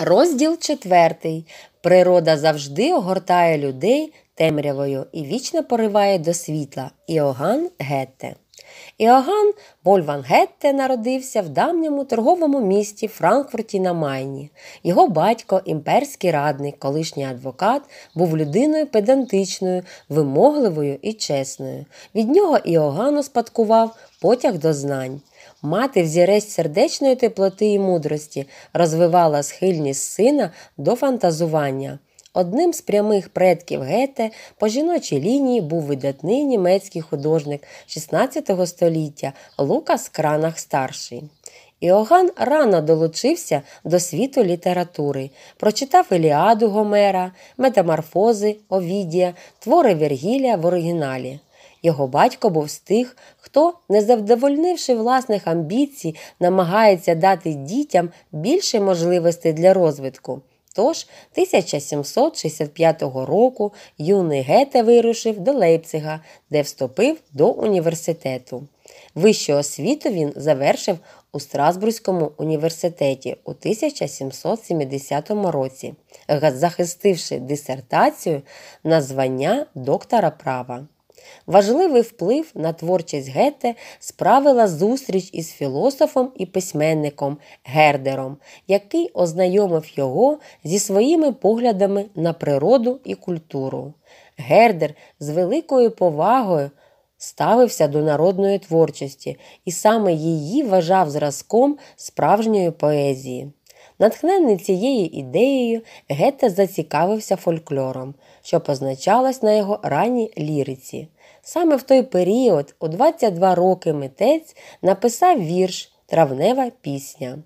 Розділ четвертий. Природа завжди огортає людей темрявою і вічно пориває до світла. Іоган Гетте. Іоган Вольван Гетте народився в давньому торговому місті Франкфурті на Майні. Його батько, імперський радник, колишній адвокат, був людиною педантичною, вимогливою і чесною. Від нього Іоганну успадкував потяг до знань. Мати взірець сердечної теплоти і мудрості розвивала схильність сина до фантазування. Одним з прямих предків Гете по жіночій лінії був видатний німецький художник 16 століття Лукас Кранах старший. Іоган рано долучився до світу літератури, прочитав іліаду Гомера, метаморфози Овідія, твори Вергілія в оригіналі. Його батько був з тих, хто, не завдовольнивши власних амбіцій, намагається дати дітям більше можливостей для розвитку. Тож 1765 року юний Гете вирушив до Лейпцига, де вступив до університету. Вищу освіту він завершив у Страсбурзькому університеті у 1770 році, захистивши дисертацію на звання доктора права. Важливий вплив на творчість Гете справила зустріч із філософом і письменником Гердером, який ознайомив його зі своїми поглядами на природу і культуру. Гердер з великою повагою. Ставився до народної творчості і саме її вважав зразком справжньої поезії. Натхнений цією ідеєю, Гетте зацікавився фольклором, що позначалось на його ранній ліриці. Саме в той період, у 22 роки митець написав вірш Травнева пісня.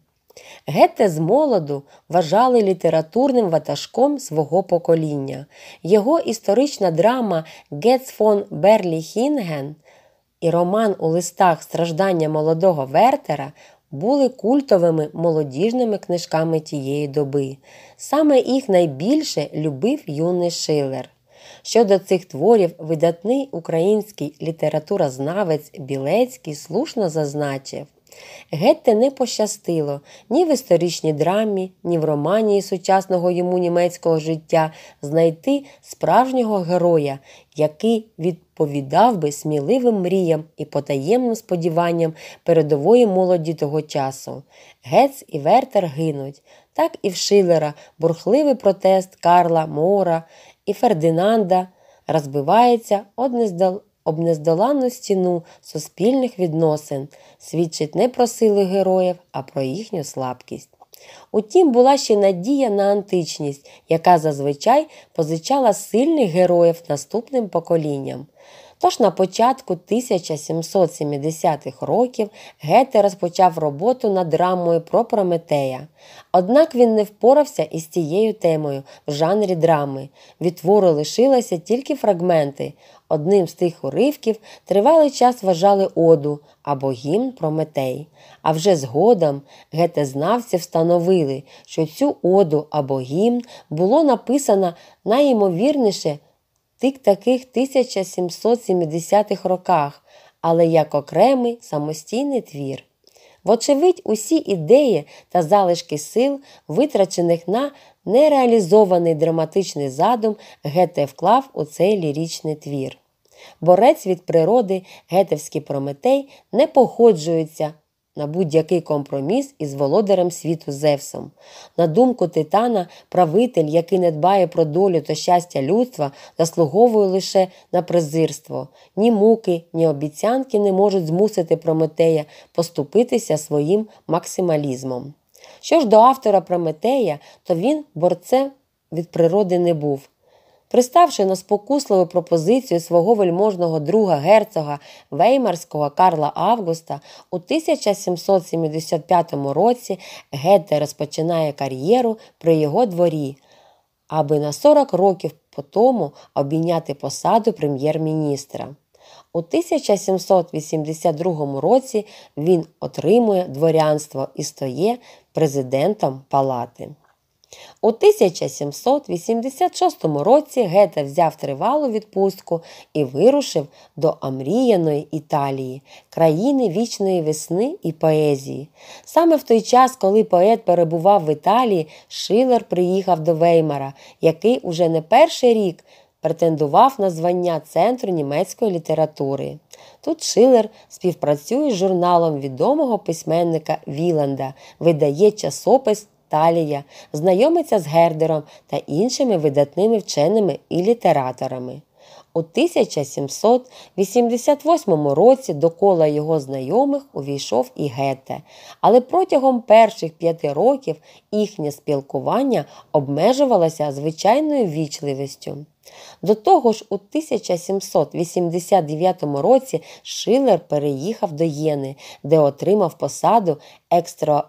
Гете з молоду вважали літературним ватажком свого покоління. Його історична драма Гец фон Берлі Хінген і роман у листах страждання молодого Вертера були культовими молодіжними книжками тієї доби. Саме їх найбільше любив юний Шилер. Щодо цих творів, видатний український літературознавець Білецький слушно зазначив. Гетте не пощастило ні в історичній драмі, ні в романі сучасного йому німецького життя знайти справжнього героя, який відповідав би сміливим мріям і потаємним сподіванням передової молоді того часу. Гец і Вертер гинуть, так і в Шилера бурхливий протест Карла Мора і Фердинанда розбивається одне з об нездоланну стіну суспільних відносин, свідчить не про сили героїв, а про їхню слабкість. Утім, була ще надія на античність, яка зазвичай позичала сильних героїв наступним поколінням. Тож на початку 1770-х років Гете розпочав роботу над драмою про Прометея. Однак він не впорався із цією темою в жанрі драми. Від твору лишилися тільки фрагменти. Одним з тих уривків тривалий час вважали оду або гімн Прометей. А вже згодом гетезнавці встановили, що цю оду або гімн було написано найімовірніше. Тик таких 1770-х роках, але як окремий самостійний твір. Вочевидь, усі ідеї та залишки сил, витрачених на нереалізований драматичний задум, Гете вклав у цей лірічний твір. Борець від природи, гетевський прометей не походжується на будь-який компроміс із володарем світу Зевсом. На думку Титана, правитель, який не дбає про долю та щастя людства, заслуговує лише на презирство. Ні муки, ні обіцянки не можуть змусити Прометея поступитися своїм максималізмом. Що ж до автора Прометея, то він борцем від природи не був. Приставши на спокусливу пропозицію свого вельможного друга герцога Веймарського Карла Августа, у 1775 році Гетте розпочинає кар'єру при його дворі, аби на 40 років по тому обійняти посаду прем'єр-міністра. У 1782 році він отримує дворянство і стає президентом палати. У 1786 році Гете взяв тривалу відпустку і вирушив до Амріяної Італії, країни вічної весни і поезії. Саме в той час, коли поет перебував в Італії, Шилер приїхав до Веймара, який уже не перший рік претендував на звання центру німецької літератури. Тут Шилер співпрацює з журналом відомого письменника Віланда, видає часопис Талія, знайомиться з Гердером та іншими видатними вченими і літераторами. У 1788 році до кола його знайомих увійшов і Гете, але протягом перших п'яти років їхнє спілкування обмежувалося звичайною вічливістю. До того ж, у 1789 році Шилер переїхав до Єни, де отримав посаду екстра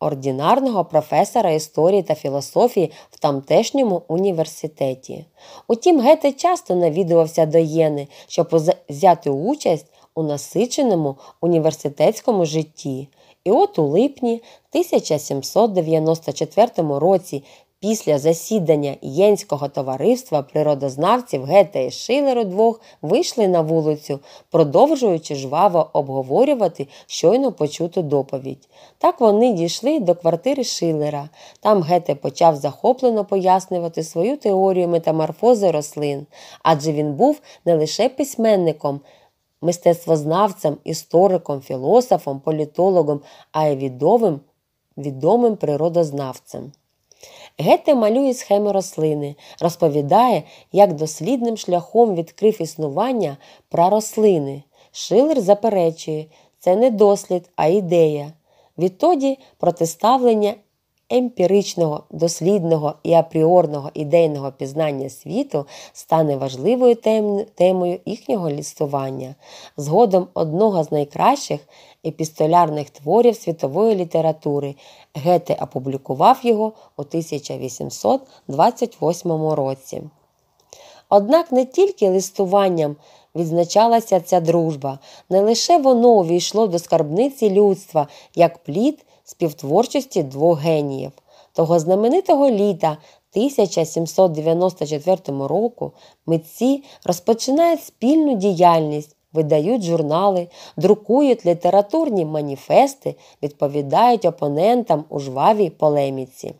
ординарного професора історії та філософії в тамтешньому університеті. Утім, Гете часто навідувався до Єни, щоб взяти участь у насиченому університетському житті. І от у липні 1794 році Після засідання Єнського товариства природознавців Гета і Шилеру двох вийшли на вулицю, продовжуючи жваво обговорювати щойно почуту доповідь. Так вони дійшли до квартири Шилера. Там Гете почав захоплено пояснювати свою теорію метаморфози рослин, адже він був не лише письменником. Мистецтвознавцем, істориком, філософом, політологом, а й відомим, відомим природознавцем. Гете малює схеми рослини, розповідає, як дослідним шляхом відкрив існування прарослини. Шилер заперечує, це не дослід, а ідея. Відтоді протиставлення емпіричного, дослідного і апріорного ідейного пізнання світу стане важливою темою їхнього лістування, згодом одного з найкращих епістолярних творів світової літератури. Гете опублікував його у 1828 році. Однак не тільки листуванням відзначалася ця дружба, не лише воно увійшло до скарбниці людства як плід співтворчості двох геніїв. Того знаменитого літа 1794 року митці розпочинають спільну діяльність, видають журнали, друкують літературні маніфести, відповідають опонентам у жвавій полеміці.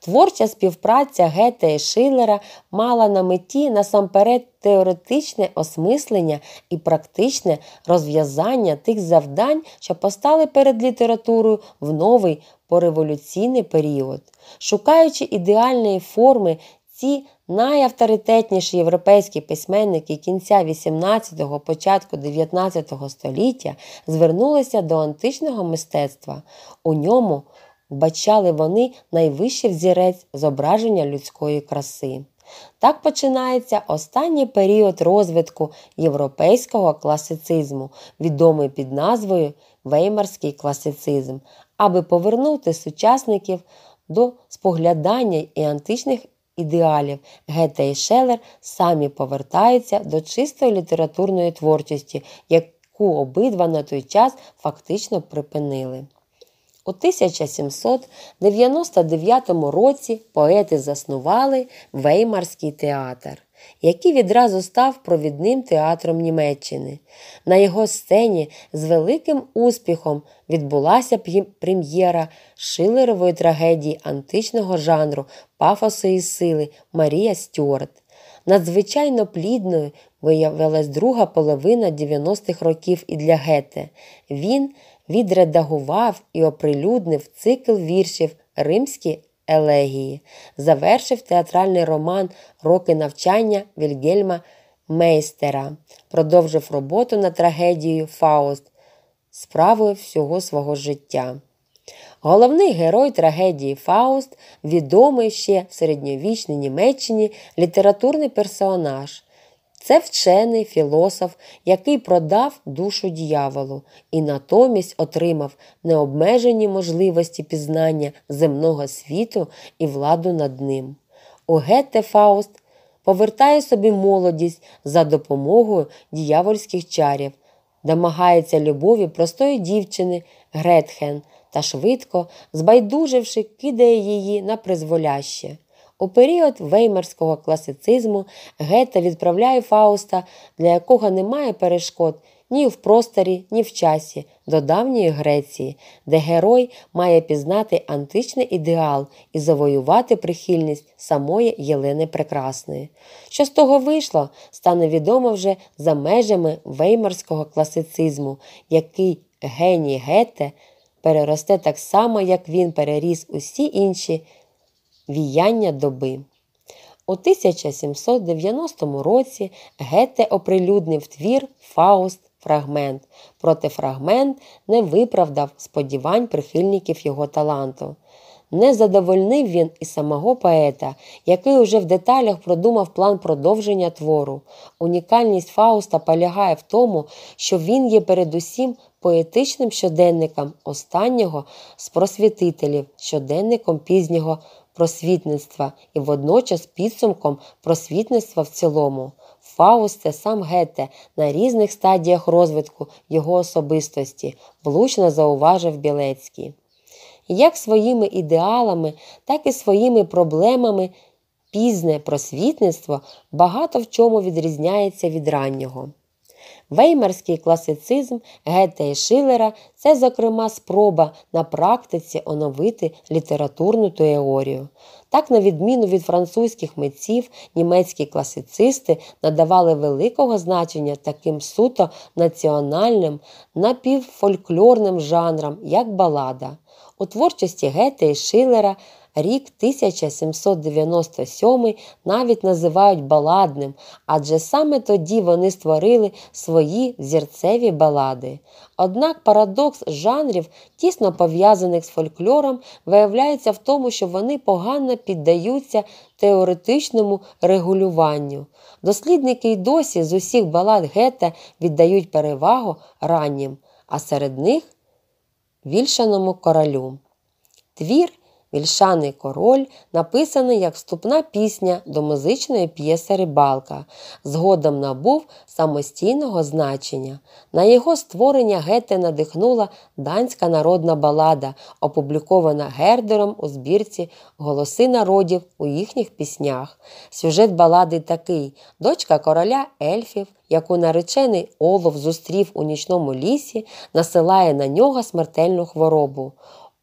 Творча співпраця Гетта і Шиллера мала на меті насамперед теоретичне осмислення і практичне розв'язання тих завдань, що постали перед літературою в новий пореволюційний період, шукаючи ідеальної форми ці. Найавторитетніші європейські письменники кінця 18-го, початку 19 століття звернулися до античного мистецтва. У ньому вбачали вони найвищий взірець зображення людської краси. Так починається останній період розвитку європейського класицизму, відомий під назвою Веймарський класицизм, аби повернути сучасників до споглядання і античних ідеалів, Гете і Шелер самі повертаються до чистої літературної творчості, яку обидва на той час фактично припинили. У 1799 році поети заснували Веймарський театр, який відразу став провідним театром Німеччини. На його сцені з великим успіхом відбулася прем'єра шилерової трагедії античного жанру Пафоси і сили Марія Стюарт. Надзвичайно плідною виявилась друга половина 90-х років і для Гете. Він – відредагував і оприлюднив цикл віршів Римські елегії, завершив театральний роман Роки навчання Вільгельма Мейстера, продовжив роботу над трагедією Фауст справою всього свого життя. Головний герой трагедії Фауст відомий ще в середньовічній Німеччині літературний персонаж, це вчений філософ, який продав душу дьяволу і натомість отримав необмежені можливості пізнання земного світу і владу над ним. У Гетте Фауст повертає собі молодість за допомогою діявольських чарів, домагається любові простої дівчини Гретхен та швидко, збайдуживши, кидає її на призволяще. У період веймарського класицизму Гетта відправляє Фауста, для якого немає перешкод ні в просторі, ні в часі, до давньої Греції, де герой має пізнати античний ідеал і завоювати прихильність самої Єлени Прекрасної. Що з того вийшло, стане відомо вже за межами веймарського класицизму, який геній Гетте переросте так само, як він переріс усі інші. Віяння доби. У 1790 році Гете оприлюднив твір Фауст фрагмент, проте фрагмент не виправдав сподівань прихильників його таланту. Не задовольнив він і самого поета, який уже в деталях продумав план продовження твору. Унікальність Фауста полягає в тому, що він є передусім поетичним щоденником останнього з просвітителів, щоденником пізнього просвітництва і водночас підсумком просвітництва в цілому. Фауст це сам Гете, на різних стадіях розвитку його особистості, влучно зауважив Білецький. Як своїми ідеалами, так і своїми проблемами пізне просвітництво багато в чому відрізняється від раннього. Веймерський класицизм Гетта і Шилера це, зокрема, спроба на практиці оновити літературну теорію. Так, на відміну від французьких митців, німецькі класицисти надавали великого значення таким суто національним напівфольклорним жанрам, як балада. У творчості Гете і Шилера. Рік 1797 навіть називають баладним, адже саме тоді вони створили свої зірцеві балади. Однак парадокс жанрів, тісно пов'язаних з фольклором, виявляється в тому, що вони погано піддаються теоретичному регулюванню. Дослідники й досі з усіх балад гетта віддають перевагу раннім, а серед них вільшаному королю. Твір, Вільшаний король написаний як вступна пісня до музичної п'єси Рибалка, згодом набув самостійного значення. На його створення Гете надихнула данська народна балада, опублікована Гердером у збірці Голоси народів у їхніх піснях. Сюжет балади такий: дочка короля ельфів. Яку наречений Олов зустрів у нічному лісі, насилає на нього смертельну хворобу.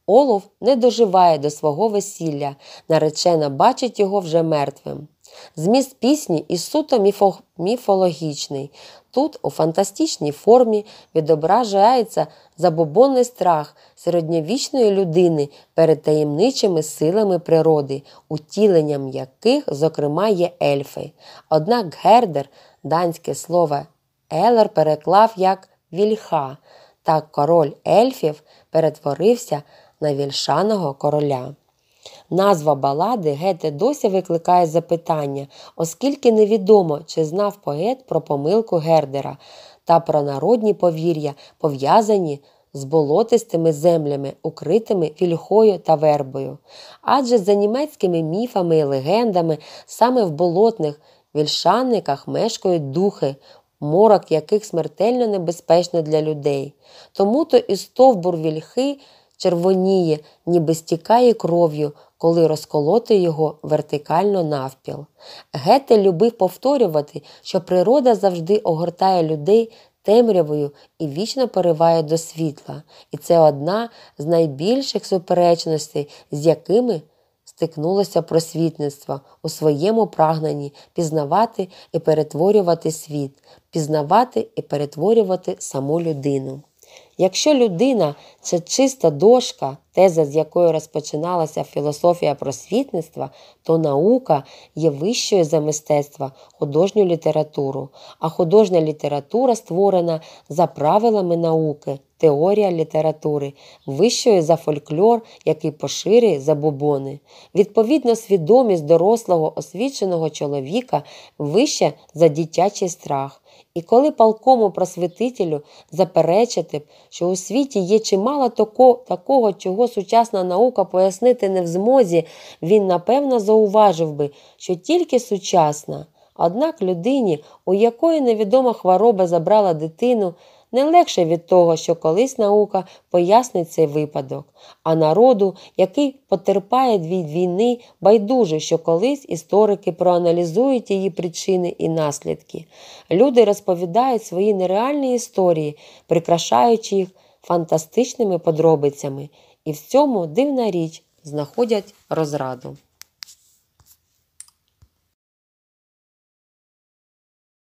Олов не доживає до свого весілля, наречена бачить його вже мертвим. Зміст пісні і суто міфо міфологічний. Тут, у фантастичній формі, відображається забобонний страх середньовічної людини перед таємничими силами природи, утіленням яких, зокрема, є ельфи. Однак Гердер, данське слово Елер переклав як вільха, так король ельфів перетворився на вільшаного короля. Назва балади Гете досі викликає запитання, оскільки невідомо, чи знав поет про помилку Гердера та про народні повір'я, пов'язані з болотистими землями, укритими вільхою та вербою. Адже за німецькими міфами і легендами саме в болотних вільшанниках мешкають духи, морок яких смертельно небезпечно для людей. Тому то і стовбур вільхи червоніє, ніби стікає кров'ю, коли розколоти його вертикально навпіл. Гете любив повторювати, що природа завжди огортає людей темрявою і вічно пориває до світла, і це одна з найбільших суперечностей, з якими стикнулося просвітництво у своєму прагненні пізнавати і перетворювати світ, пізнавати і перетворювати саму людину. Якщо людина це чиста дошка, теза, з якої розпочиналася філософія просвітництва, то наука є вищою за мистецтво художню літературу, а художня література створена за правилами науки теорія літератури, вищої за фольклор, який поширює забубони. Відповідно, свідомість дорослого освіченого чоловіка вища за дитячий страх. І коли палкому просвітителю заперечити, б, що у світі є чимало тако, такого, чого сучасна наука пояснити не в змозі, він напевно зауважив би, що тільки сучасна. Однак людині, у якої невідома хвороба забрала дитину, не легше від того, що колись наука пояснить цей випадок, а народу, який потерпає від війни, байдуже, що колись історики проаналізують її причини і наслідки. Люди розповідають свої нереальні історії, прикрашаючи їх фантастичними подробицями, і в цьому дивна річ знаходять розраду.